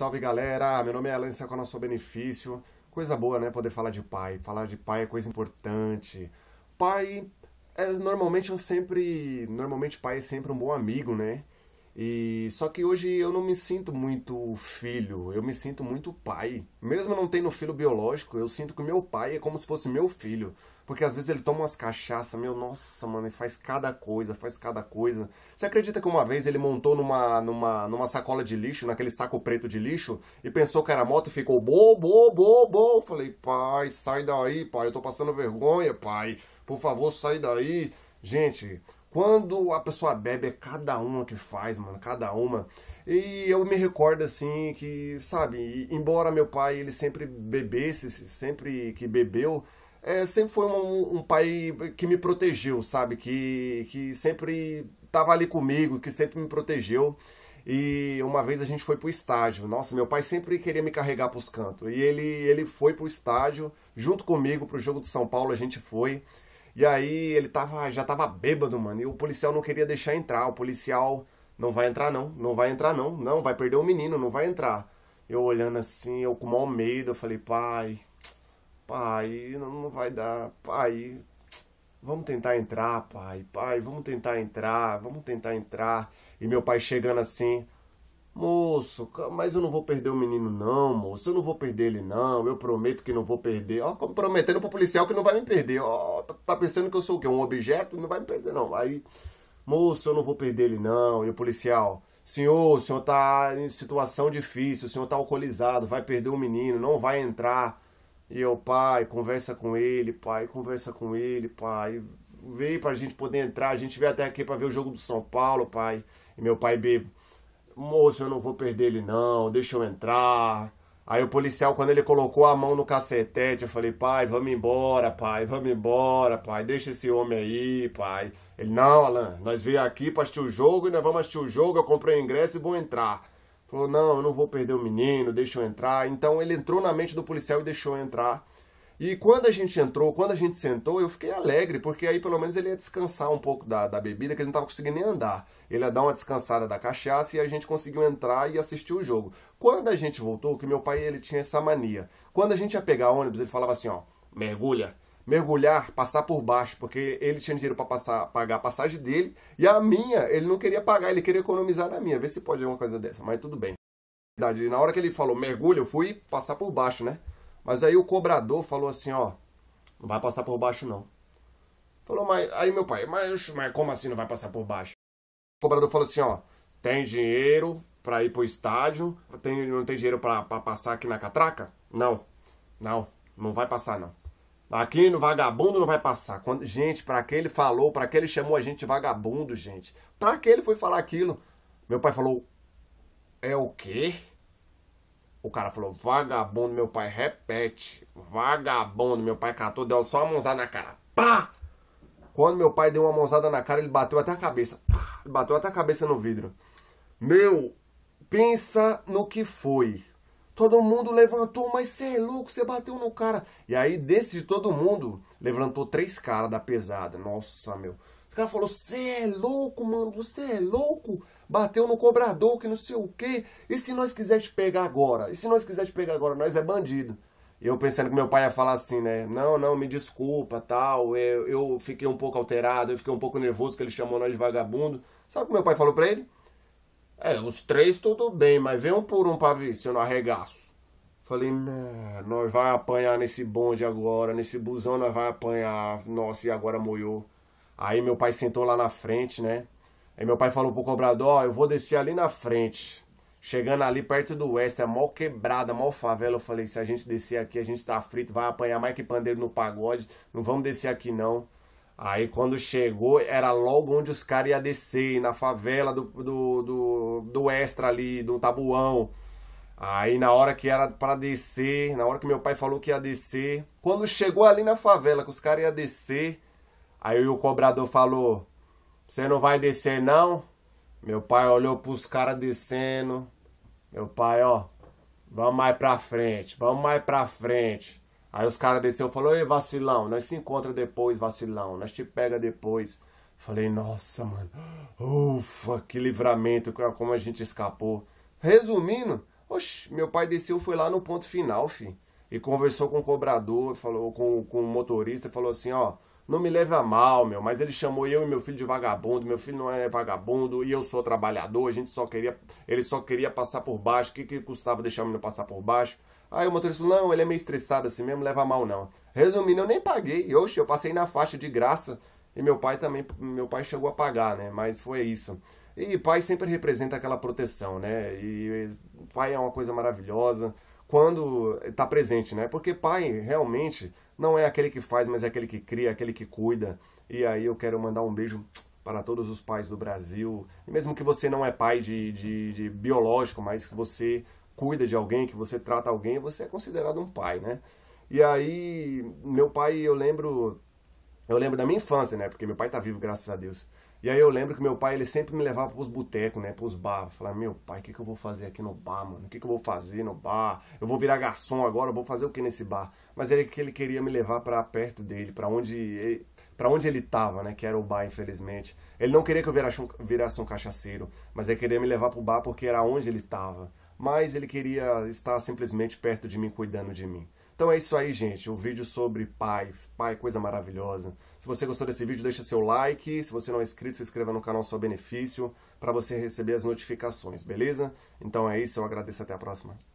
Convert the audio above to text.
Salve galera, meu nome é Alan com o nosso benefício. Coisa boa, né? Poder falar de pai. Falar de pai é coisa importante. Pai é normalmente eu sempre, normalmente pai é sempre um bom amigo, né? E só que hoje eu não me sinto muito filho, eu me sinto muito pai. Mesmo não tendo filho biológico, eu sinto que meu pai é como se fosse meu filho. Porque às vezes ele toma umas cachaça, meu, nossa, mano, ele faz cada coisa, faz cada coisa. Você acredita que uma vez ele montou numa, numa, numa sacola de lixo, naquele saco preto de lixo, e pensou que era moto e ficou bo, bo, bo, bo. falei, pai, sai daí, pai, eu tô passando vergonha, pai. Por favor, sai daí. Gente, quando a pessoa bebe, é cada uma que faz, mano, cada uma. E eu me recordo assim que, sabe, embora meu pai ele sempre bebesse, sempre que bebeu, é, sempre foi um, um, pai que me protegeu, sabe? Que, que sempre estava ali comigo, que sempre me protegeu. E uma vez a gente foi pro estádio. Nossa, meu pai sempre queria me carregar pros cantos. E ele, ele foi pro estádio, junto comigo, pro jogo do São Paulo, a gente foi. E aí ele tava, já tava bêbado, mano. E o policial não queria deixar entrar. O policial não vai entrar, não, não vai entrar, não, não, vai perder o menino, não vai entrar. Eu olhando assim, eu com maior medo, eu falei, pai, Pai, não vai dar. Pai, vamos tentar entrar, pai. Pai, vamos tentar entrar, vamos tentar entrar. E meu pai chegando assim: Moço, mas eu não vou perder o menino, não, moço. Eu não vou perder ele, não. Eu prometo que não vou perder. Ó, como prometendo pro policial que não vai me perder. Ó, tá, tá pensando que eu sou o quê? Um objeto? Não vai me perder, não. Aí, moço, eu não vou perder ele, não. E o policial. Senhor, o senhor tá em situação difícil, o senhor tá alcoolizado, vai perder o menino, não vai entrar. E eu, pai, conversa com ele, pai, conversa com ele, pai. Veio pra gente poder entrar, a gente veio até aqui pra ver o jogo do São Paulo, pai. E meu pai bebo. Moço, eu não vou perder ele não, deixa eu entrar. Aí o policial, quando ele colocou a mão no cacetete, eu falei, pai, vamos embora, pai, vamos embora, pai, deixa esse homem aí, pai. Ele, não, Alan, nós veio aqui pra assistir o jogo e nós vamos assistir o jogo, eu comprei o ingresso e vou entrar. Falou: não, eu não vou perder o menino, deixa eu entrar. Então ele entrou na mente do policial e deixou eu entrar. E quando a gente entrou, quando a gente sentou, eu fiquei alegre, porque aí pelo menos ele ia descansar um pouco da, da bebida, que ele não estava conseguindo nem andar. Ele ia dar uma descansada da cachaça e a gente conseguiu entrar e assistir o jogo. Quando a gente voltou, que meu pai ele tinha essa mania. Quando a gente ia pegar ônibus, ele falava assim, ó, mergulha, mergulhar, passar por baixo, porque ele tinha dinheiro para passar, pagar a passagem dele e a minha ele não queria pagar, ele queria economizar na minha. Vê se pode alguma coisa dessa, mas tudo bem. Na hora que ele falou mergulho, eu fui passar por baixo, né? Mas aí o cobrador falou assim, ó, não vai passar por baixo não. Falou, mas aí meu pai, mas, mas como assim não vai passar por baixo? O cobrador falou assim, ó, tem dinheiro para ir pro estádio, tem, não tem dinheiro para passar aqui na catraca? Não, não, não vai passar não. Aqui no vagabundo não vai passar. Quando, gente, para que ele falou, para que ele chamou a gente de vagabundo, gente? Para que ele foi falar aquilo? Meu pai falou: "É o quê?" O cara falou: "Vagabundo, meu pai repete. Vagabundo, meu pai catou deu só uma mãozada na cara. Pá! Quando meu pai deu uma mãozada na cara, ele bateu até a cabeça. Pá! Ele bateu até a cabeça no vidro. Meu, pensa no que foi. Todo mundo levantou, mas você é louco, você bateu no cara. E aí, desse de todo mundo, levantou três caras da pesada. Nossa, meu. Os caras falaram, você é louco, mano, você é louco. Bateu no cobrador, que não sei o quê. E se nós quiser te pegar agora? E se nós quiser te pegar agora? Nós é bandido. E eu pensando que meu pai ia falar assim, né? Não, não, me desculpa, tal. Eu, é, eu fiquei um pouco alterado, eu fiquei um pouco nervoso que ele chamou nós de vagabundo. Sabe o que meu pai falou pra ele? É, os três tudo bem, mas vem um por um pra ver se eu não arregaço. Falei, né, nós vai apanhar nesse bonde agora, nesse busão nós vai apanhar. Nossa, e agora moiou. Aí meu pai sentou lá na frente, né? Aí meu pai falou pro cobrador, ó, eu vou descer ali na frente. Chegando ali perto do Oeste, é mó quebrada, mó favela. Eu falei, se a gente descer aqui, a gente tá frito, vai apanhar mais que pandeiro no pagode. Não vamos descer aqui não. Aí quando chegou, era logo onde os caras iam descer, na favela do, do, do, do extra ali, do tabuão. Aí na hora que era para descer, na hora que meu pai falou que ia descer, quando chegou ali na favela que os caras iam descer, aí o cobrador falou: "Você não vai descer não?" Meu pai olhou pros caras descendo. Meu pai, ó, vamos mais pra frente, vamos mais pra frente. Aí os caras desceu e falou, ei vacilão, nós se encontra depois, vacilão, nós te pega depois. Falei, nossa, mano, ufa, que livramento, como a gente escapou. Resumindo, oxe, meu pai desceu, foi lá no ponto final, fi. E conversou com o cobrador, falou com, com o motorista, falou assim, ó, não me leve a mal, meu, mas ele chamou eu e meu filho de vagabundo, meu filho não é vagabundo e eu sou trabalhador, a gente só queria, ele só queria passar por baixo, o que, que custava deixar o menino passar por baixo? Aí o motorista falou, não, ele é meio estressado assim mesmo, leva mal não. Resumindo, eu nem paguei. Oxe, eu passei na faixa de graça e meu pai também, meu pai chegou a pagar, né? Mas foi isso. E pai sempre representa aquela proteção, né? E pai é uma coisa maravilhosa quando está presente, né? Porque pai realmente não é aquele que faz, mas é aquele que cria, é aquele que cuida. E aí eu quero mandar um beijo para todos os pais do Brasil, mesmo que você não é pai de, de, de biológico, mas que você cuida de alguém, que você trata alguém, você é considerado um pai, né? E aí, meu pai, eu lembro, eu lembro da minha infância, né? Porque meu pai tá vivo, graças a Deus. E aí eu lembro que meu pai, ele sempre me levava pros botecos, né? Pros bar. falava meu pai, o que, que eu vou fazer aqui no bar, mano? O que, que eu vou fazer no bar? Eu vou virar garçom agora, eu vou fazer o que nesse bar? Mas ele que ele queria me levar para perto dele, para onde ele, para onde ele tava, né? Que era o bar, infelizmente. Ele não queria que eu virasse um, virasse um cachaceiro, mas ele queria me levar pro bar porque era onde ele tava mas ele queria estar simplesmente perto de mim, cuidando de mim. Então é isso aí, gente. O vídeo sobre pai. Pai, coisa maravilhosa. Se você gostou desse vídeo, deixa seu like. Se você não é inscrito, se inscreva no canal Só Benefício para você receber as notificações, beleza? Então é isso. Eu agradeço. Até a próxima.